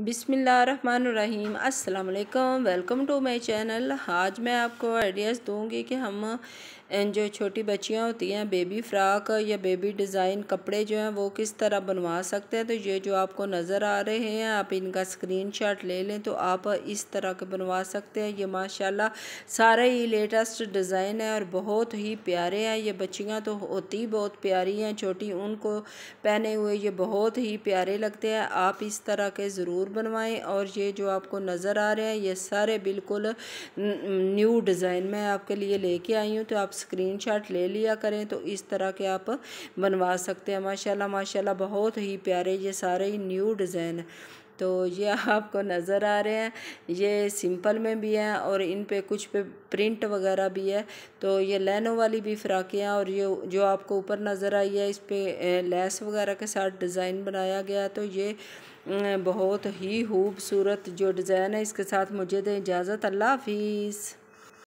बिसमीम् अल्लाम welcome to my channel आज मैं आपको आइडियाज़ दूंगी कि हम जो छोटी बच्चियां होती हैं बेबी फ़्राक या बेबी डिज़ाइन कपड़े जो हैं वो किस तरह बनवा सकते हैं तो ये जो आपको नज़र आ रहे हैं आप इनका स्क्रीनशॉट ले लें तो आप इस तरह के बनवा सकते हैं ये माशाल्लाह सारे ही लेटेस्ट डिज़ाइन है और बहुत ही प्यारे हैं ये बच्चियाँ तो होती बहुत प्यारी हैं छोटी उनको पहने हुए ये बहुत ही प्यारे लगते हैं आप इस तरह के ज़रूर ज़रूर बनवाएं और ये जो आपको नज़र आ रहे हैं ये सारे बिल्कुल न्यू डिज़ाइन मैं आपके लिए लेके आई हूँ तो आप शॉट ले लिया करें तो इस तरह के आप बनवा सकते हैं माशाल्लाह माशाल्लाह बहुत ही प्यारे ये सारे ही न्यू डिज़ाइन तो ये आपको नज़र आ रहे हैं ये सिंपल में भी हैं और इन पे कुछ पे प्रिंट वगैरह भी है तो ये लैनों वाली भी फ़्राकें हैं और ये जो आपको ऊपर नज़र आई है इस पर लेस वगैरह के साथ डिज़ाइन बनाया गया तो ये बहुत ही खूबसूरत जो डिज़ाइन है इसके साथ मुझे दें इजाज़त अल्लाह हाफिज़